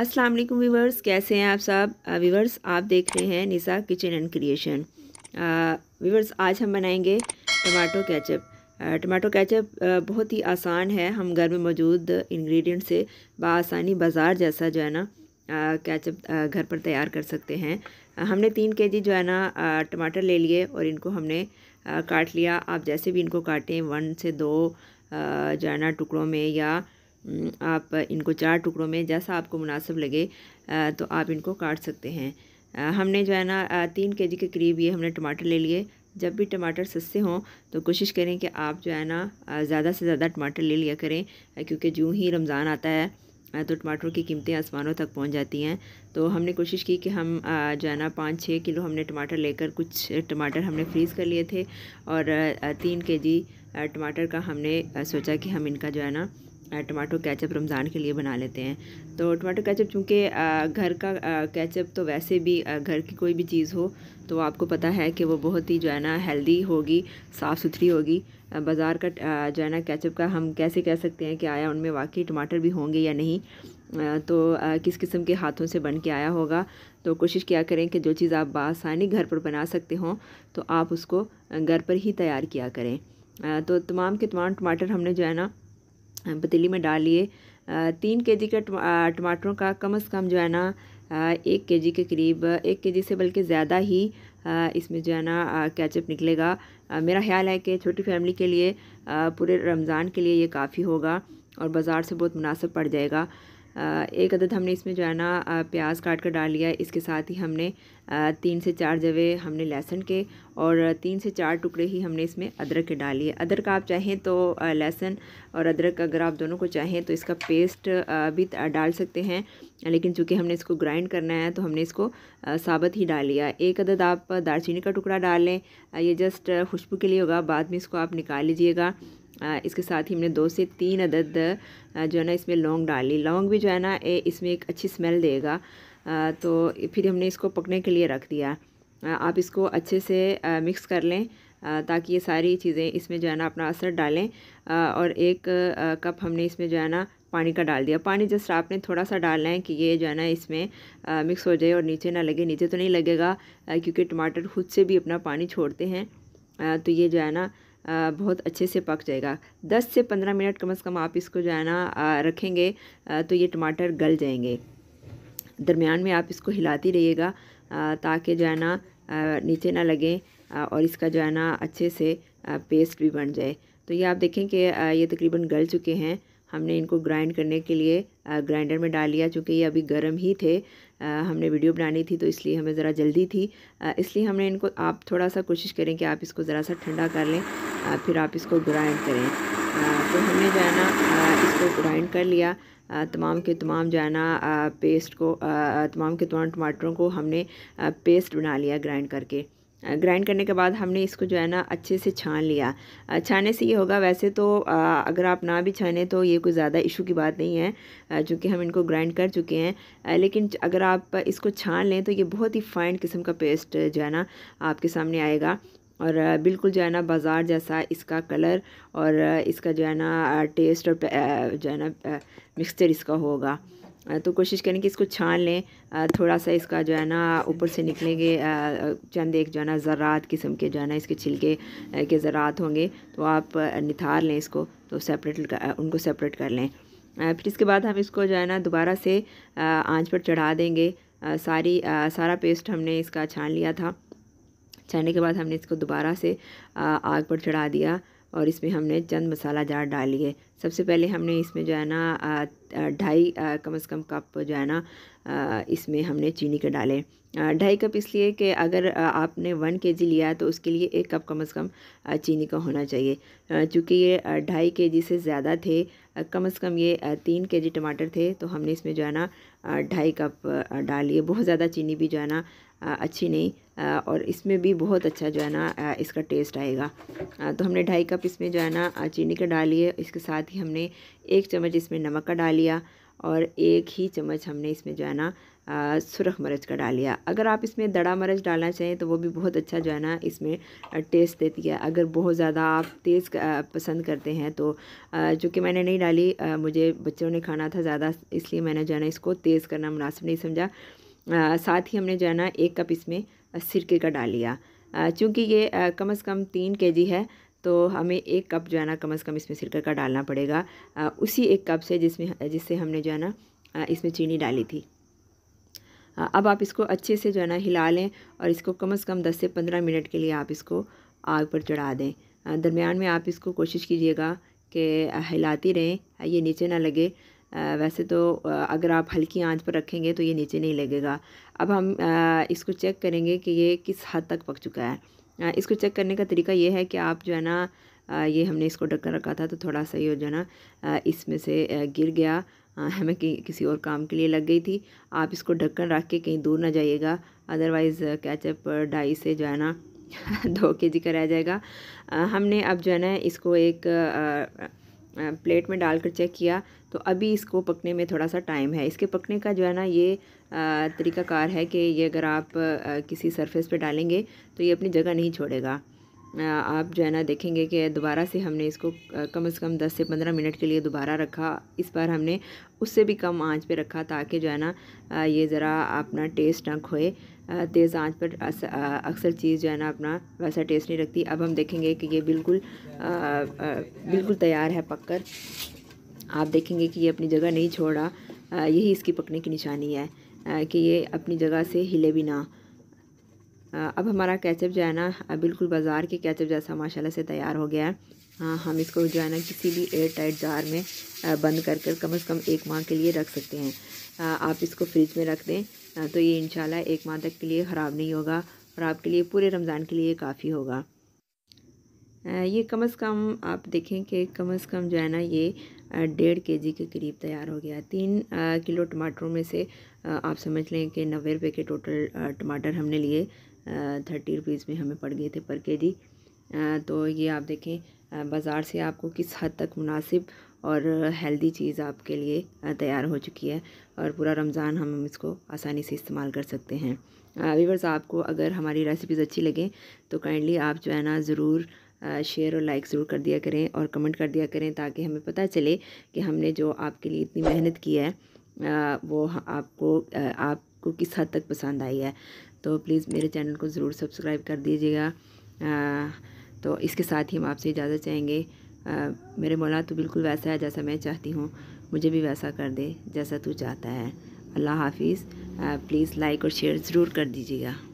अस्सलाम वालेकुम व्यूवर्स कैसे हैं आप सब वीवर्स आप देख रहे हैं Nisa kitchen and creation viewers आज हम बनाएंगे टमाटो केचप टमाटो केचप बहुत ही आसान है हम घर में मौजूद इंग्रेडिएंट से बासानी बाज़ार जैसा जो है ना केचप घर पर तैयार कर सकते हैं हमने तीन के जी जो है ना टमाटर ले लिए और इनको हमने काट लिया आप जैसे भी इनको काटें वन से दो जो है ना टुकड़ों में या हम्म, आप इनको चार टुकड़ों में जैसा आपको मुनासिब लगे तो आप इनको काट सकते हैं हमने जो है ना तीन के जी के करीब ये हमने टमाटर ले लिए जब भी टमाटर सस्ते हों तो कोशिश करें कि आप जो है ना ज़्यादा से ज़्यादा टमाटर ले लिया करें क्योंकि जूँ ही रमज़ान आता है तो टमाटरों की कीमतें आसमानों तक पहुंच जाती हैं तो हमने कोशिश की कि हम जो है ना पाँच छः किलो हमने टमाटर लेकर कुछ टमाटर हमने फ्रीज़ कर लिए थे और तीन के जी टमाटर का हमने सोचा कि हम इनका जो है ना टमाटो कैचअप रमज़ान के लिए बना लेते हैं तो टमाटो कैचअप चूँकि घर का कैचअप तो वैसे भी घर की कोई भी चीज़ हो तो आपको पता है कि वो बहुत ही जो है ना हेल्दी होगी साफ़ सुथरी होगी बाज़ार का जो है ना कैचअप का हम कैसे कह सकते हैं कि आया उनमें वाकई टमाटर भी होंगे या नहीं तो किस किस्म के हाथों से बन के आया होगा तो कोशिश किया करें कि जो चीज़ आप बासानी घर पर बना सकते हों तो आप उसको घर पर ही तैयार किया करें तो तमाम के तमाम टमाटर हमने जो है ना पतीली में डालिए तीन के जी का टमाटरों का कम से कम जो है ना एक के जी के करीब एक के जी से बल्कि ज़्यादा ही इसमें जो है ना कैचअप निकलेगा मेरा ख्याल है कि छोटी फैमिली के लिए पूरे रमज़ान के लिए ये काफ़ी होगा और बाज़ार से बहुत मुनासिब पड़ जाएगा एक अदद हमने इसमें जो है ना प्याज काट कर डाल लिया इसके साथ ही हमने तीन से चार जवे हमने लहसुन के और तीन से चार टुकड़े ही हमने इसमें अदरक के डाल लिए अदरक आप चाहें तो लहसुन और अदरक अगर आप दोनों को चाहें तो इसका पेस्ट भी डाल सकते हैं लेकिन चूँकि हमने इसको ग्राइंड करना है तो हमने इसको साबत ही डाल लिया एक अदद आप दालचीनी का टुकड़ा डाल लें ये जस्ट खुशबू के लिए होगा बाद में इसको आप निकाल लीजिएगा इसके साथ ही हमने दो से तीन अदद जो है ना इसमें लौंग डाली लौंग भी जो है ना इसमें एक अच्छी स्मेल देगा तो फिर हमने इसको पकने के लिए रख दिया आप इसको अच्छे से मिक्स कर लें ताकि ये सारी चीज़ें इसमें जो है ना अपना असर डालें और एक कप हमने इसमें जो है ना पानी का डाल दिया पानी जस्ट आपने थोड़ा सा डालना है कि ये जो है ना इसमें मिक्स हो जाए और नीचे ना लगे नीचे तो नहीं लगेगा क्योंकि टमाटर खुद से भी अपना पानी छोड़ते हैं तो ये जो है ना बहुत अच्छे से पक जाएगा 10 से 15 मिनट कम से कम आप इसको जो है ना रखेंगे तो ये टमाटर गल जाएंगे दरमियान में आप इसको हिलाती रहिएगा ताकि जो है ना नीचे ना लगे और इसका जो है ना अच्छे से पेस्ट भी बन जाए तो ये आप देखें कि ये तकरीबन गल चुके हैं हमने इनको ग्राइंड करने के लिए ग्राइंडर में डाल लिया चूँकि ये अभी गर्म ही थे हमने वीडियो बनानी थी तो इसलिए हमें ज़रा जल्दी थी इसलिए हमने इनको आप थोड़ा सा कोशिश करें कि आप इसको ज़रा सा ठंडा कर लें फिर आप इसको ग्राइंड करें तो हमने जो है ना इसको ग्राइंड कर लिया तमाम के तमाम जो है ना पेस्ट को तमाम के तमाम टमाटरों को हमने पेस्ट बना लिया ग्राइंड करके ग्राइंड करने के बाद हमने इसको जो है ना अच्छे से छान लिया छाने से ये होगा वैसे तो अगर आप ना भी छाने तो ये कोई ज़्यादा इशू की बात नहीं है चूँकि हम इनको ग्राइंड कर चुके हैं लेकिन अगर आप इसको छान लें तो ये बहुत ही फ़ाइन किस्म का पेस्ट जो है ना आपके सामने आएगा और बिल्कुल जो है ना बाज़ार जैसा इसका कलर और इसका जो है ना टेस्ट और जो है ना मिक्सचर इसका होगा तो कोशिश करें कि इसको छान लें थोड़ा सा इसका जो है ना ऊपर से निकलेंगे चंद एक जो है ना ज़रात किस्म के जो है ना इसके छिलके के ज़रात होंगे तो आप निथार लें इसको तो सेपरेट उनको सेपरेट कर लें फिर इसके बाद हम इसको जो है ना दोबारा से आंच पर चढ़ा देंगे सारी सारा पेस्ट हमने इसका छान लिया था छानने के बाद हमने इसको दोबारा से आग पर चढ़ा दिया और इसमें हमने चंद मसाला जार डाल लिए सबसे पहले हमने इसमें जो है ना ढाई कम से कम कप जो है ना इसमें हमने चीनी के डाले ढाई कप इसलिए कि अगर आपने वन के जी लिया है तो उसके लिए एक कप कम से कम चीनी का होना चाहिए चूँकि ये ढाई के जी से ज़्यादा थे कम से कम ये तीन के जी टमाटर थे तो हमने इसमें जो है ना ढाई कप डालिए बहुत ज़्यादा चीनी भी जो है ना अच्छी नहीं और इसमें भी बहुत अच्छा जो है ना इसका टेस्ट आएगा तो हमने ढाई कप इसमें जो है ना चीनी का डाली है इसके साथ ही हमने एक चम्मच इसमें नमक का डालिया और एक ही चम्मच हमने इसमें जो है ना सुरख मरच का डाल लिया अगर आप इसमें दड़ा मरच डालना चाहें तो वो भी बहुत अच्छा जो है ना इसमें टेस्ट देती है अगर बहुत ज़्यादा आप तेज़ पसंद करते हैं तो चूँकि मैंने नहीं डाली मुझे बच्चों ने खाना था ज़्यादा इसलिए मैंने जो है ना इसको तेज़ करना मुनासिब नहीं समझा साथ ही हमने जो है ना एक कप इसमें सिरके का डाल लिया चूँकि ये कम अज़ कम तीन के जी है तो हमें एक कप जो है ना कम अज़ कम इसमें सिरके का डालना पड़ेगा उसी एक कप से जिसमें जिससे हमने जो है ना इसमें चीनी डाली थी अब आप इसको अच्छे से जो है ना हिला लें और इसको कम से कम 10 से 15 मिनट के लिए आप इसको आग पर चढ़ा दें दरमियान में आप इसको कोशिश कीजिएगा कि हिलाती रहें ये नीचे ना लगे वैसे तो अगर आप हल्की आंच पर रखेंगे तो ये नीचे नहीं लगेगा अब हम इसको चेक करेंगे कि ये किस हद तक पक चुका है इसको चेक करने का तरीका ये है कि आप जो है ना ये हमने इसको ढक रखा था तो थोड़ा सा ये जो है ना इसमें से गिर गया मैं कि, किसी और काम के लिए लग गई थी आप इसको ढक्कन रख के कहीं दूर ना जाइएगा अदरवाइज़ कैचअप डाई से जो है ना दो के जी का रह जाएगा आ, हमने अब जो है ना इसको एक आ, आ, प्लेट में डालकर चेक किया तो अभी इसको पकने में थोड़ा सा टाइम है इसके पकने का जो है ना ये तरीकाकार है कि ये अगर आप किसी सरफेस पे डालेंगे तो ये अपनी जगह नहीं छोड़ेगा आप जो है ना देखेंगे कि दोबारा से हमने इसको कम से कम 10 से 15 मिनट के लिए दोबारा रखा इस बार हमने उससे भी कम आंच पे रखा ताकि जो है ना ये ज़रा अपना टेस्ट ना खोए तेज़ आंच पर अक्सर चीज़ जो है ना अपना वैसा टेस्ट नहीं रखती अब हम देखेंगे कि ये बिल्कुल बिल्कुल तैयार है पककर आप देखेंगे कि ये अपनी जगह नहीं छोड़ा यही इसकी पकने की निशानी है कि ये अपनी जगह से हिले भी ना अब हमारा कैचअप जो है ना बिल्कुल बाज़ार के कैचअप जैसा माशाल्लाह से तैयार हो गया है हाँ हम इसको जो है ना किसी भी एयर टाइट जार में बंद कर कर कम अज़ कम एक माह के लिए रख सकते हैं आप इसको फ्रिज में रख दें तो ये इन एक माह तक के लिए ख़राब नहीं होगा और आपके लिए पूरे रमज़ान के लिए काफ़ी होगा ये कम अज़ कम आप देखें कि कम अज़ कम जो है ना ये डेढ़ के जी के करीब तैयार हो गया तीन किलो टमाटरों में से आप समझ लें कि नब्बे रुपये के टोटल टमाटर हमने लिए थर्टी रुपीज़ में हमें पड़ गए थे पर के जी तो ये आप देखें बाज़ार से आपको किस हद तक मुनासिब और हेल्दी चीज़ आपके लिए तैयार हो चुकी है और पूरा रमज़ान हम इसको आसानी से इस्तेमाल कर सकते हैं वीवर्स आपको अगर हमारी रेसिपीज़ अच्छी लगें तो काइंडली आप जो है ना ज़रूर शेयर और लाइक ज़रूर कर दिया करें और कमेंट कर दिया करें ताकि हमें पता चले कि हमने जो आपके लिए इतनी मेहनत की है वो आपको आपको किस हद तक पसंद आई है तो प्लीज़ मेरे चैनल को ज़रूर सब्सक्राइब कर दीजिएगा तो इसके साथ ही हम आपसे इजाज़त चाहेंगे आ, मेरे मौला तो बिल्कुल वैसा है जैसा मैं चाहती हूँ मुझे भी वैसा कर दे जैसा तू चाहता है अल्लाह हाफिज़ प्लीज़ लाइक और शेयर ज़रूर कर दीजिएगा